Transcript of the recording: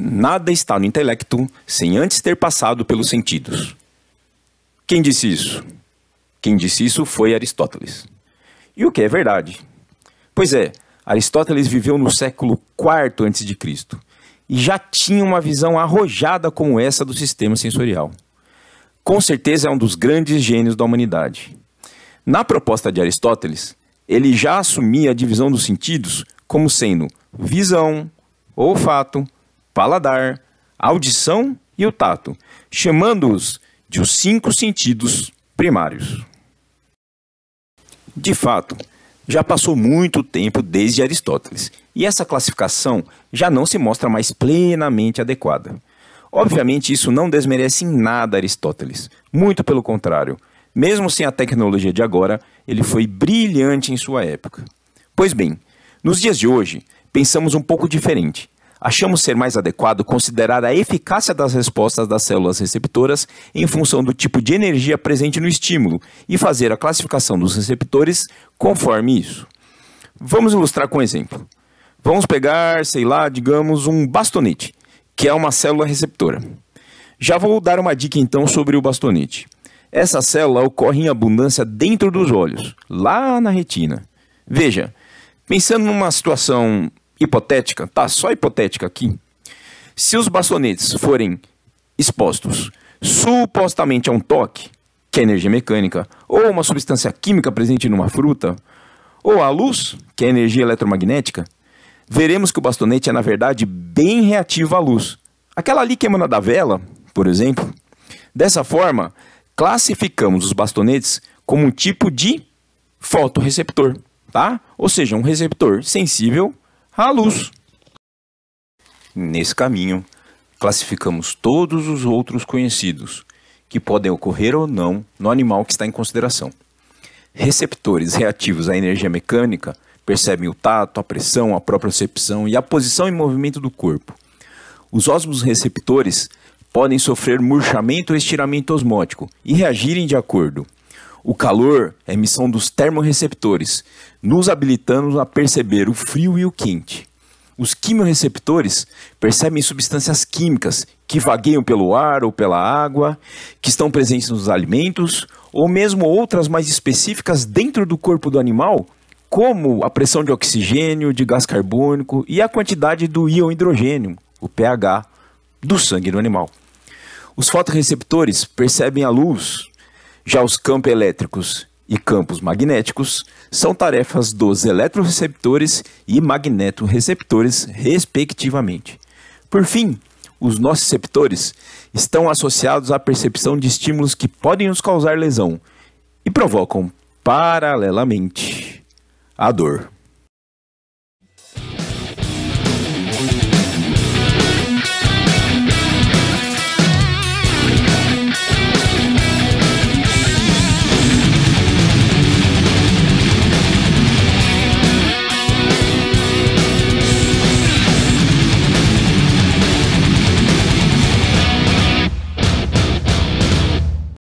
nada está no intelecto sem antes ter passado pelos sentidos. Quem disse isso? Quem disse isso foi Aristóteles. E o que é verdade? Pois é, Aristóteles viveu no século IV a.C. e já tinha uma visão arrojada como essa do sistema sensorial. Com certeza é um dos grandes gênios da humanidade. Na proposta de Aristóteles, ele já assumia a divisão dos sentidos como sendo visão, olfato, paladar, audição e o tato, chamando-os de os cinco sentidos primários. De fato, já passou muito tempo desde Aristóteles e essa classificação já não se mostra mais plenamente adequada. Obviamente, isso não desmerece em nada Aristóteles, muito pelo contrário. Mesmo sem a tecnologia de agora, ele foi brilhante em sua época. Pois bem, nos dias de hoje, pensamos um pouco diferente achamos ser mais adequado considerar a eficácia das respostas das células receptoras em função do tipo de energia presente no estímulo e fazer a classificação dos receptores conforme isso. Vamos ilustrar com um exemplo. Vamos pegar, sei lá, digamos, um bastonete, que é uma célula receptora. Já vou dar uma dica então sobre o bastonete. Essa célula ocorre em abundância dentro dos olhos, lá na retina. Veja, pensando numa situação hipotética, tá? Só hipotética aqui. Se os bastonetes forem expostos supostamente a um toque, que é energia mecânica, ou uma substância química presente numa fruta, ou à luz, que é energia eletromagnética, veremos que o bastonete é, na verdade, bem reativo à luz. Aquela ali que emana da vela, por exemplo. Dessa forma, classificamos os bastonetes como um tipo de fotorreceptor, tá? Ou seja, um receptor sensível à luz. Nesse caminho, classificamos todos os outros conhecidos, que podem ocorrer ou não no animal que está em consideração. Receptores reativos à energia mecânica percebem o tato, a pressão, a propriocepção e a posição e movimento do corpo. Os ósmos receptores podem sofrer murchamento ou estiramento osmótico e reagirem de acordo. O calor é emissão dos termorreceptores, nos habilitando a perceber o frio e o quente. Os quimiorreceptores percebem substâncias químicas que vagueiam pelo ar ou pela água, que estão presentes nos alimentos, ou mesmo outras mais específicas dentro do corpo do animal, como a pressão de oxigênio, de gás carbônico e a quantidade do íon hidrogênio, o pH, do sangue do animal. Os fotoreceptores percebem a luz, já os campos elétricos e campos magnéticos são tarefas dos eletroreceptores e magnetoreceptores, respectivamente. Por fim, os nociceptores estão associados à percepção de estímulos que podem nos causar lesão e provocam, paralelamente, a dor.